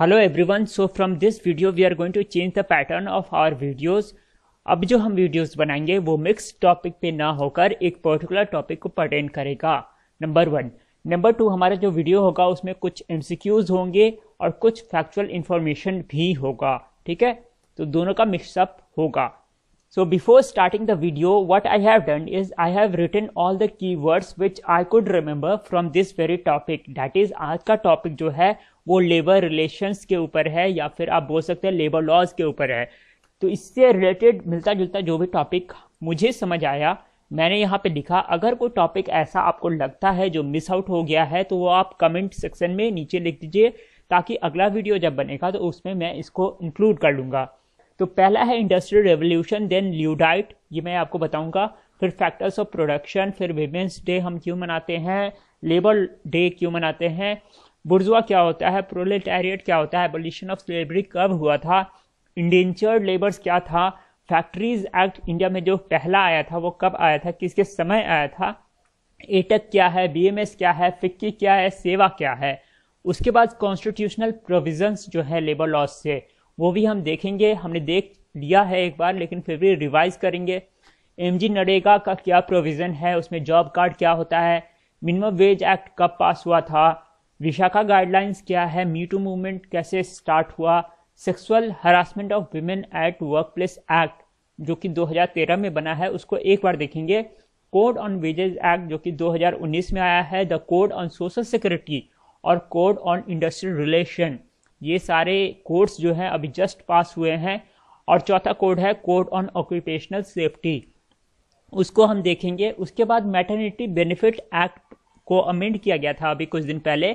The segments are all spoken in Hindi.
hello everyone so from this video we are going to change the pattern of our videos अब जो हम वीडियोस बनाएंगे वो मिक्स टॉपिक पे ना होकर एक पर्टिकुलर टॉपिक को पर्टेन करेगा नंबर वन नंबर टू हमारा जो वीडियो होगा उसमें कुछ एमसीक्यूज होंगे और कुछ फैक्चुअल इन्फॉर्मेशन भी होगा ठीक है तो दोनों का मिक्सअप होगा so before starting the video what I have done is I have return all the key words which I could remember from this very topic that is आज का टॉपिक जो है वो लेबर रिलेशंस के ऊपर है या फिर आप बोल सकते हैं लेबर लॉज के ऊपर है तो इससे रिलेटेड मिलता जुलता जो भी टॉपिक मुझे समझ आया मैंने यहाँ पे लिखा अगर कोई टॉपिक ऐसा आपको लगता है जो मिस आउट हो गया है तो वो आप कमेंट सेक्शन में नीचे लिख दीजिए ताकि अगला वीडियो जब बनेगा तो उसमें मैं इसको इंक्लूड कर लूँगा तो पहला है इंडस्ट्रियल रेवोल्यूशन देन ल्यूडाइट ये मैं आपको बताऊँगा फिर फैक्टर्स ऑफ प्रोडक्शन फिर वेमेंस डे हम क्यों मनाते हैं लेबर डे क्यों मनाते हैं बुर्जुआ क्या होता है प्रोलेटेरिएट क्या होता है एबोलिशन ऑफ स्लेवरी कब हुआ था इंडेंचर्ड लेबर्स क्या था फैक्ट्रीज एक्ट इंडिया में जो पहला आया था वो कब आया था किसके समय आया था एटक e क्या है बीएमएस क्या है फिक्की क्या है सेवा क्या है उसके बाद कॉन्स्टिट्यूशनल प्रोविजंस जो है लेबर लॉज से वो भी हम देखेंगे हमने देख लिया है एक बार लेकिन फिर भी रिवाइज करेंगे एम जी नरेगा का क्या प्रोविज़न है उसमें जॉब कार्ड क्या होता है मिनिमम वेज एक्ट कब पास हुआ था विशाखा गाइडलाइंस क्या है मीटू मूवमेंट कैसे स्टार्ट हुआ sexual harassment of women at work place act जो कि 2013 में बना है उसको एक बार देखेंगे कोड ऑन वेजेज एक्ट जो कि 2019 में आया है the code on social security और कोड ऑन इंडस्ट्रियल रिलेशन ये सारे कोड्स जो हैं अभी जस्ट पास हुए हैं और चौथा कोड है कोड ऑन ऑक्यूपेशनल सेफ्टी उसको हम देखेंगे उसके बाद मैटर्निटी बेनिफिट एक्ट को अमेंड किया गया था अभी कुछ दिन पहले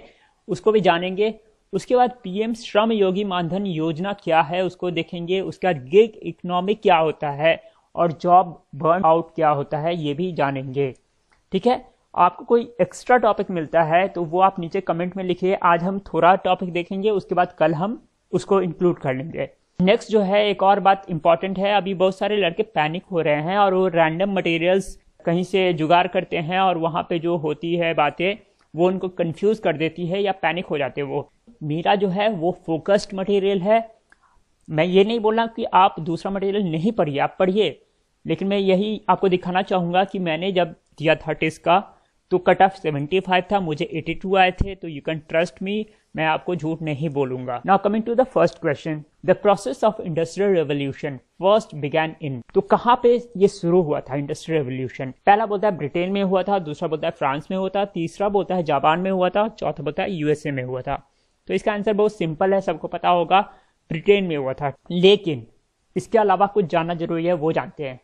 उसको भी जानेंगे उसके बाद पीएम श्रम योगी मानधन योजना क्या है उसको देखेंगे उसके बाद गिग इकोनॉमी क्या होता है और जॉब बर्न आउट क्या होता है ये भी जानेंगे ठीक है आपको कोई एक्स्ट्रा टॉपिक मिलता है तो वो आप नीचे कमेंट में लिखिए आज हम थोड़ा टॉपिक देखेंगे उसके बाद कल हम उसको इंक्लूड कर लेंगे नेक्स्ट जो है एक और बात इंपॉर्टेंट है अभी बहुत सारे लड़के पैनिक हो रहे हैं और वो रैंडम मटेरियल्स कहीं से जुगाड़ करते हैं और वहाँ पे जो होती है बातें वो उनको कंफ्यूज कर देती है या पैनिक हो जाते हैं वो मेरा जो है वो फोकस्ड मटेरियल है मैं ये नहीं बोल रहा कि आप दूसरा मटेरियल नहीं पढ़िए आप पढ़िए लेकिन मैं यही आपको दिखाना चाहूँगा कि मैंने जब दिया था टेस्ट का तो कट ऑफ सेवेंटी फाइव था मुझे एटी टू आए थे तो यू कैन ट्रस्ट मी मैं आपको झूठ नहीं बोलूंगा now coming to the first question the process of industrial revolution first began in तो कहाँ पे ये शुरू हुआ था इंडस्ट्रियल रेवोल्यूशन पहला बोलता है ब्रिटेन में हुआ था दूसरा बोलता है फ्रांस में हुआ था तीसरा बोलता है जापान में हुआ था चौथा बोलता है यूएसए में हुआ था तो इसका आंसर बहुत सिंपल है सबको पता होगा ब्रिटेन में हुआ था लेकिन इसके अलावा कुछ जानना जरूरी है वो जानते हैं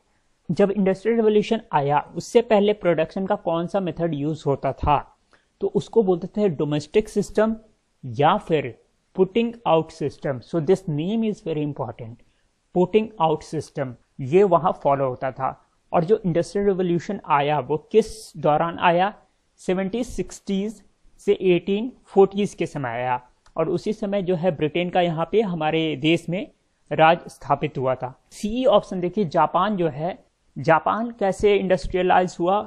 जब इंडस्ट्रियल रेवोल्यूशन आया उससे पहले प्रोडक्शन का कौन सा मेथड यूज होता था तो उसको बोलते थे डोमेस्टिक सिस्टम या फिर putting out system so this name is very important putting out system ये वहां फॉलो होता था और जो इंडस्ट्रियल रिवोल्यूशन आया वो किस दौरान आया सेवेंटीज सिक्सटीज से एटीन फोर्टीज के समय आया और उसी समय जो है ब्रिटेन का यहाँ पे हमारे देश में राज स्थापित हुआ था सी ऑप्शन e देखिए जापान जो है जापान कैसे इंडस्ट्रियलाइज हुआ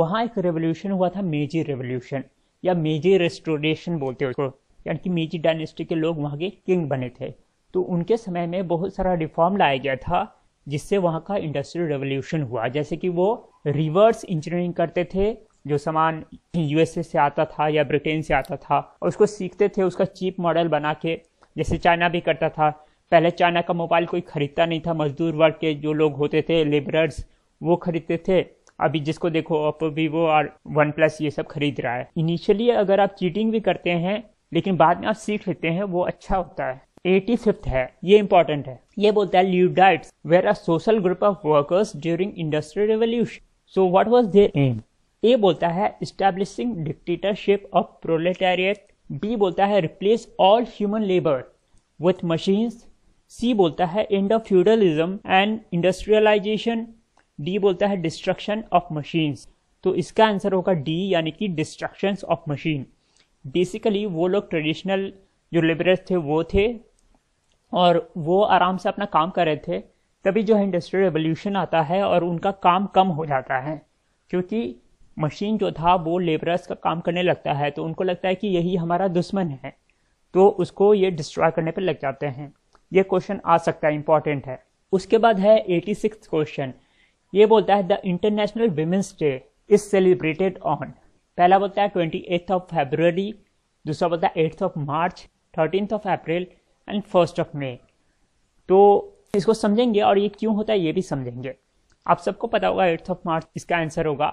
वहाँ एक रेवोल्यूशन हुआ था मेजी रेवोल्यूशन या मेजी रेस्टोरेशन बोलते हैं यानी कि मेजी डायनेस्टी के लोग वहाँ के किंग बने थे तो उनके समय में बहुत सारा रिफॉर्म लाया गया था जिससे वहाँ का इंडस्ट्रियल रेवोल्यूशन हुआ जैसे कि वो रिवर्स इंजीनियरिंग करते थे जो सामान यूएसए से आता था या ब्रिटेन से आता था और उसको सीखते थे उसका चीप मॉडल बना के जैसे चाइना भी करता था पहले चाइना का मोबाइल कोई खरीदता नहीं था मजदूर वर्ग के जो लोग होते थे लेबरर्स वो खरीदते थे अभी जिसको देखो ओप्पो वीवो और वन प्लस ये सब खरीद रहा है इनिशियली अगर आप चीटिंग भी करते हैं लेकिन बाद में आप सीख लेते हैं वो अच्छा होता है एटी फिफ्थ है ये इंपॉर्टेंट है ये बोलता है Luddites were a social group of workers during industrial revolution so what was their aim A बोलता है establishing dictatorship of proletariat B बोलता है replace all human labour with machines C बोलता है end of feudalism and industrialisation D बोलता है डिस्ट्रक्शन ऑफ मशीन्स तो इसका आंसर होगा डी यानी कि डिस्ट्रक्शन ऑफ मशीन बेसिकली वो लोग ट्रेडिशनल जो लेबरर्स थे वो थे और वो आराम से अपना काम कर रहे थे तभी जो है इंडस्ट्रियल रेवोल्यूशन आता है और उनका काम कम हो जाता है क्योंकि मशीन जो था वो लेबरर्स का काम करने लगता है तो उनको लगता है कि यही हमारा दुश्मन है तो उसको ये डिस्ट्रॉय करने पर लग जाते हैं ये क्वेश्चन आ सकता है इंपॉर्टेंट है उसके बाद है एटी क्वेश्चन ये बोलता है the international women's day is celebrated on पहला बोलता है ट्वेंटी एथ ऑफ फेबररी दूसरा बोलता है eighth of March thirteenth of April and first of May तो इसको समझेंगे और ये क्यों होता है ये भी समझेंगे आप सबको पता होगा एट्थ ऑफ मार्च इसका आंसर होगा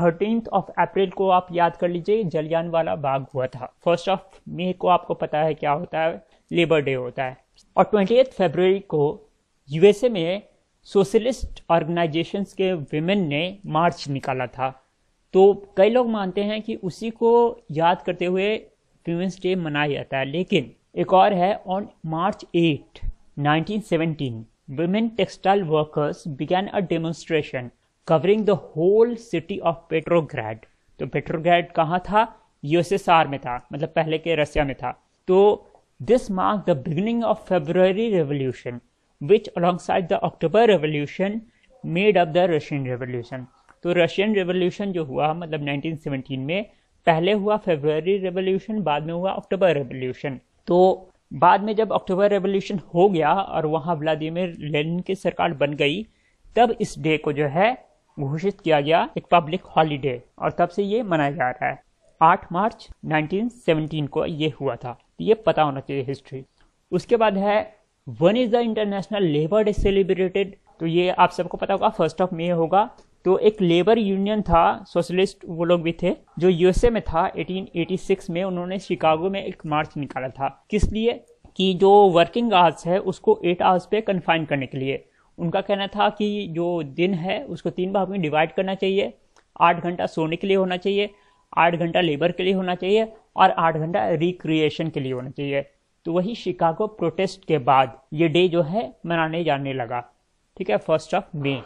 थर्टीनथ ऑफ अप्रैल को आप याद कर लीजिए जलियान वाला बाग हुआ था फर्स्ट ऑफ मे को आपको पता है क्या होता है लेबर डे होता है और ट्वेंटी एथ को यूएसए में सोशलिस्ट ऑर्गेनाइजेशंस के वेमेन ने मार्च निकाला था तो कई लोग मानते हैं कि उसी को याद करते हुए वीमेंस डे मनाया जाता है लेकिन एक और है on March 8 1917 women textile workers began a demonstration covering the whole city of Petrograd तो पेट्रोग्रैड कहाँ था यूएसएसआर में था मतलब पहले के रसिया में था तो this mark the beginning of February revolution which alongside the October revolution made up the Russian revolution तो रशियन रेवोल्यूशन जो हुआ मतलब 1917 में पहले हुआ फेबररी रेवोल्यूशन बाद में हुआ अक्टूबर रेवोल्यूशन तो बाद में जब अक्टूबर रेवोल्यूशन हो गया और वहाँ व्लादिमिर लेनिन की सरकार बन गई तब इस डे को जो है घोषित किया गया एक पब्लिक हॉलीडे और तब से ये मनाया जा रहा है 8 मार्च 1917 को ये हुआ था ये पता होना चाहिए हिस्ट्री उसके बाद है one is the international labour day celebrated तो ये आप सबको पता होगा फर्स्ट ऑफ मे होगा तो एक लेबर यूनियन था सोशलिस्ट वो लोग भी थे जो यूएसए में था 1886 में उन्होंने शिकागो में एक मार्च निकाला था किस लिए कि जो वर्किंग आवर्स है उसको एट आवर्स पे कन्फाइन करने के लिए उनका कहना था कि जो दिन है उसको तीन भाग में डिवाइड करना चाहिए आठ घंटा सोने के लिए होना चाहिए आठ घंटा लेबर के लिए होना चाहिए और आठ घंटा रिक्रिएशन के लिए होना चाहिए तो वही शिकागो प्रोटेस्ट के बाद ये डे जो है मनाने जाने लगा ठीक है फर्स्ट ऑफ मे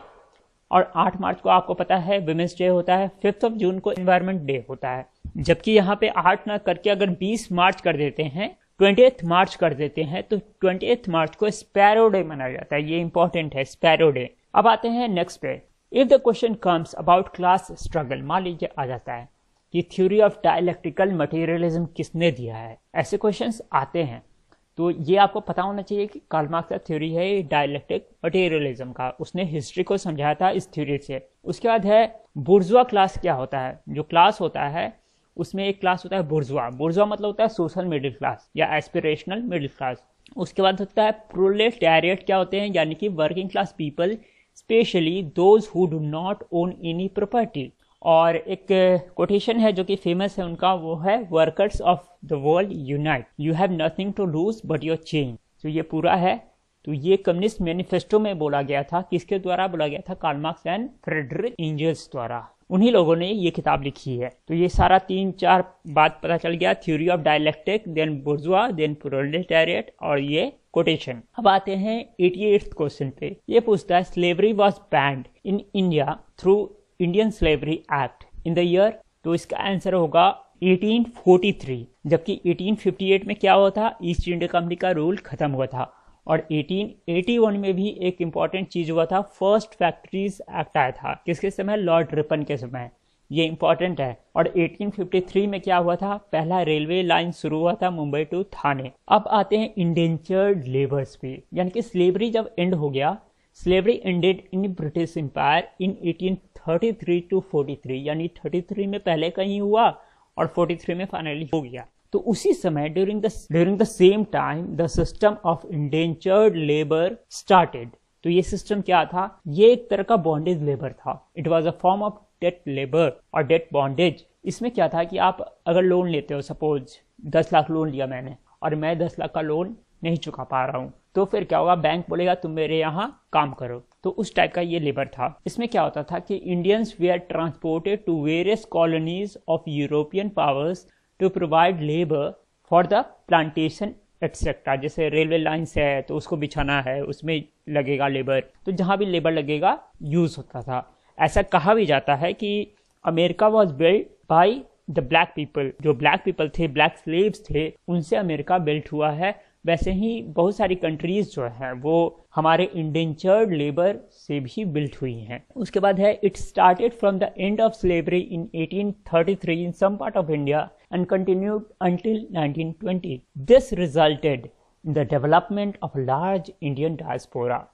और 8 मार्च को आपको पता है वुमेंस डे होता है फिफ्थ ऑफ जून को एनवायरमेंट डे होता है जबकि यहाँ पे 8 ना करके अगर 20 मार्च कर देते हैं ट्वेंटी मार्च कर देते हैं तो ट्वेंटी मार्च को स्पैरो डे मनाया जाता है ये इंपॉर्टेंट है स्पैरो डे अब आते हैं नेक्स्ट पे if the question comes about class struggle मान लीजिए आ जाता है कि थ्योरी ऑफ डायलैक्ट्रिकल मटेरियलिज्म किसने दिया है ऐसे क्वेश्चंस आते हैं तो ये आपको पता होना चाहिए कि कार्ल का थ्योरी है डायलेक्टिक मटेरियलिज्म का उसने हिस्ट्री को समझाया था इस थ्योरी से उसके बाद है बुर्जुआ क्लास क्या होता है जो क्लास होता है उसमें एक क्लास होता है बुर्जुआ बुर्जुआ मतलब होता है सोशल मिडिल क्लास या एस्पिरेशनल मिडिल क्लास उसके बाद होता है प्रोलेटेरिएट क्या होते हैं यानी कि working class people specially those who do not own any property और एक कोटेशन है जो कि फेमस है उनका वो है workers of the world unite you have nothing to lose but your change तो ये पूरा है तो ये कम्युनिस्ट मैनिफेस्टो में बोला गया था किसके द्वारा बोला गया था कार्लमार्क्स एंड फ्रेडरिक एंजल्स द्वारा उन्हीं लोगों ने ये किताब लिखी है तो ये सारा तीन चार बात पता चल गया theory of dialectic then bourgeois then proletariat और ये कोटेशन अब आते हैं एटी क्वेश्चन पे ये पूछता है slavery was banned in India through Indian slavery act in the year तो इसका आंसर होगा 1843 जबकि 1858 में क्या हुआ था ईस्ट इंडिया कंपनी का रूल खत्म हुआ था और 1881 में भी एक इम्पॉर्टेंट चीज हुआ था फर्स्ट फैक्ट्रीज एक्ट आया था किसके समय लॉर्ड रिपन के समय ये इम्पॉर्टेंट है और 1853 में क्या हुआ था पहला रेलवे लाइन शुरू हुआ था मुंबई टू थाने अब आते हैं इंडेंचर्ड लेबर्स पे यानी कि स्लेवरी जब एंड हो गया slavery ended in British empire in 33 to 43 यानी 33 में पहले कहीं हुआ और 43 में फाइनली हो गया तो उसी समय during the during the same time the system of indentured labour started तो ये सिस्टम क्या था ये एक तरह का बॉन्डेज लेबर था it was a form of debt labour और डेट बॉन्डेज इसमें क्या था कि आप अगर लोन लेते हो सपोज दस लाख लोन लिया मैंने और मैं दस लाख का लोन नहीं चुका पा रहा हूँ तो फिर क्या होगा बैंक बोलेगा तुम मेरे यहाँ काम करो तो उस टाइप का ये लेबर था इसमें क्या होता था कि Indians were transported to various colonies of European powers to provide labour for the plantation etcetera जैसे रेलवे लाइन्स है तो उसको बिछाना है उसमें लगेगा लेबर तो जहाँ भी लेबर लगेगा यूज होता था ऐसा कहा भी जाता है कि America was build by the black people जो ब्लैक पीपल थे ब्लैक स्लेव्स थे उनसे अमेरिका बिल्ट हुआ है वैसे ही बहुत सारी कंट्रीज़ जो हैं वो हमारे इंडेंचर्ड लेबर से भी बिल्ट हुई हैं उसके बाद है it started from the end of slavery in 1833 in some part of India and continued until 1920 this resulted in the development of large Indian diaspora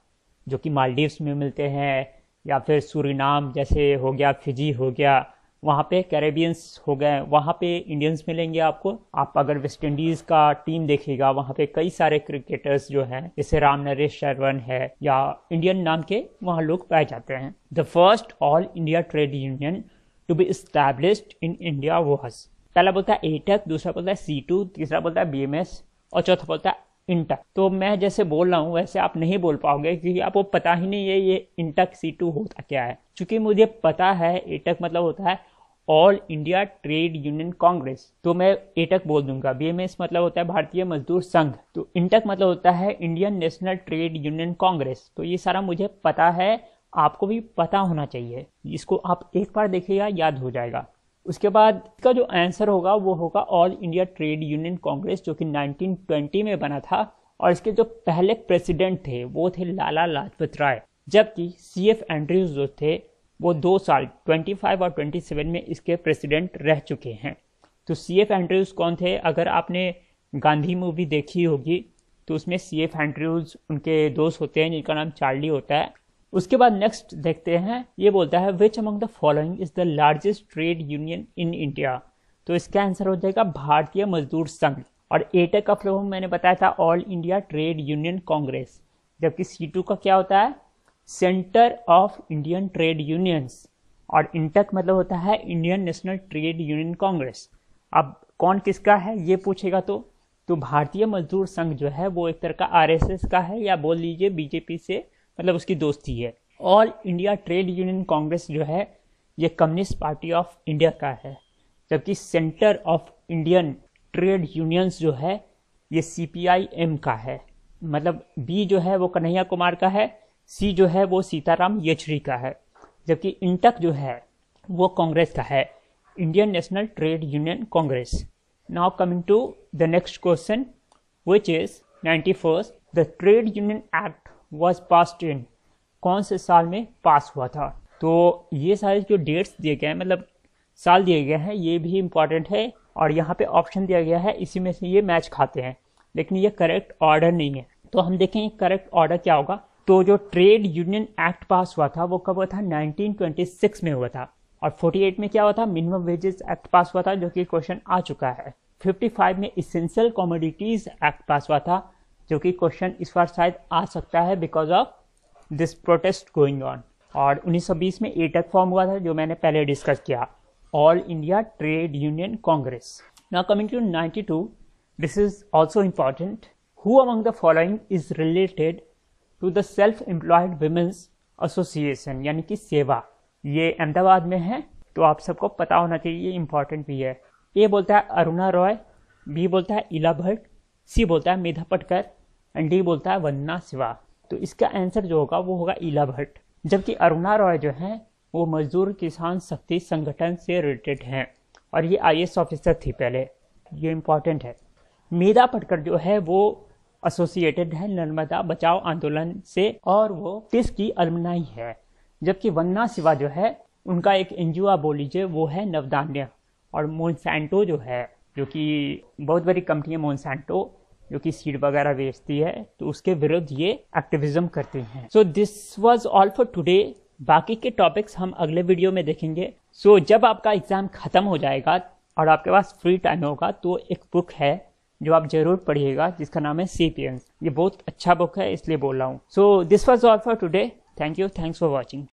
जो कि मालदीव्स में मिलते हैं या फिर सूरीनाम जैसे हो गया फिजी हो गया वहाँ पे कैरेबियंस हो गए वहाँ पे इंडियंस मिलेंगे आपको आप अगर वेस्ट इंडीज का टीम देखेगा वहाँ पे कई सारे क्रिकेटर्स जो हैं जैसे राम नरेश शर्वन है या इंडियन नाम के वहाँ लोग पाए जाते हैं the first all India trade union to be established in India was पहला बोलता है एटक दूसरा बोलता है सी टू तीसरा बोलता है बी और चौथा बोलता है इंटक तो मैं जैसे बोल रहा हूँ वैसे आप नहीं बोल पाओगे क्योंकि आपको पता ही नहीं है ये इंटक सी टू होता क्या है चूंकि मुझे पता है एटक e मतलब होता है all India trade union congress तो मैं एटक e बोल दूंगा बी मतलब होता है भारतीय मजदूर संघ तो इंटक मतलब होता है Indian national trade union congress तो ये सारा मुझे पता है आपको भी पता होना चाहिए इसको आप एक बार देखिएगा याद हो जाएगा उसके बाद का जो आंसर होगा वो होगा all India trade union congress जो कि 1920 में बना था और इसके जो पहले प्रेसिडेंट थे वो थे लाला लाजपत राय जबकि सी एफ एंड्रयूज जो थे वो दो साल 25 और 27 में इसके प्रेसिडेंट रह चुके हैं तो सी एफ एंड्रयूज कौन थे अगर आपने गांधी मूवी देखी होगी तो उसमें सी एफ एंड्रयूज उनके दोस्त होते हैं जिनका नाम चार्ली होता है उसके बाद नेक्स्ट देखते हैं ये बोलता है which among the following is the largest trade union in India तो इसका आंसर हो जाएगा भारतीय मजदूर संघ और एटे का फ्लो मैंने बताया था all India trade union congress जबकि सी टू का क्या होता है centre of Indian trade unions और इंटक मतलब होता है Indian national trade union congress अब कौन किसका है ये पूछेगा तो तो भारतीय मजदूर संघ जो है वो एक तरह का आरएसएस का है या बोल लीजिए बीजेपी से मतलब उसकी दोस्ती है all India trade union congress जो है ये कम्युनिस्ट पार्टी ऑफ इंडिया का है जबकि centre of Indian trade unions जो है ये सी का है मतलब बी जो है वो कन्हैया कुमार का है सी जो है वो सीताराम येचुरी का है जबकि इंटक जो है वो कांग्रेस का है Indian national trade union congress now coming to the next question which is ninety first the trade union act was pass in कौन से साल में पास हुआ था तो ये सारे जो डेट्स दिए गए हैं मतलब साल दिए गए हैं ये भी इम्पॉर्टेंट है और यहाँ पे ऑप्शन दिया गया है इसी में से ये मैच खाते हैं लेकिन ये करेक्ट ऑर्डर नहीं है तो हम देखेंगे करेक्ट ऑर्डर क्या होगा तो जो ट्रेड यूनियन एक्ट पास हुआ था वो कब हुआ था 1926 में हुआ था और 48 में क्या हुआ था मिनिमम वेजेस एक्ट पास हुआ था जो कि क्वेश्चन आ चुका है 55 में इसेंशियल कॉमोडिटीज एक्ट पास हुआ था जो कि क्वेश्चन इस बार शायद आ सकता है because of this protest going on और 1920 में एटक फॉर्म e हुआ था जो मैंने पहले डिस्कस किया all India trade union congress now coming to 92 this is also important who among the following is related to the self employed women's association यानी कि सेवा ये अहमदाबाद में है तो आप सबको पता होना चाहिए ये इम्पॉर्टेंट भी है ए बोलता है अरुणा रॉय बी बोलता है इला भट्ट सी बोलता है मेधा पटकर एंड डी बोलता है वन्ना सिवा तो इसका आंसर जो होगा वो होगा इला भट्ट जबकि अरुणा रॉय जो है वो मजदूर किसान शक्ति संगठन से रिलेटेड हैं और ये आई ऑफिसर थी पहले ये इम्पॉर्टेंट है मेधा पटकर जो है वो एसोसिएटेड है नर्मदा बचाओ आंदोलन से और वो किस की अलमनाई है जबकि वन्ना सिवा जो है उनका एक एनजीओ आप बोल लीजिए वो है नवदान्य और मोनसैंटो जो है जो कि बहुत बड़ी कंपनी है मोनसेंटो जो कि सीड वगैरह बेचती है तो उसके विरुद्ध ये एक्टिविज्म करते हैं so this was all for today बाकी के टॉपिक्स हम अगले वीडियो में देखेंगे सो so, जब आपका एग्जाम खत्म हो जाएगा और आपके पास फ्री टाइम होगा तो एक बुक है जो आप जरूर पढ़िएगा जिसका नाम है सीपियंस ये बहुत अच्छा बुक है इसलिए बोल रहा हूँ so this was all for today thank you thanks for watching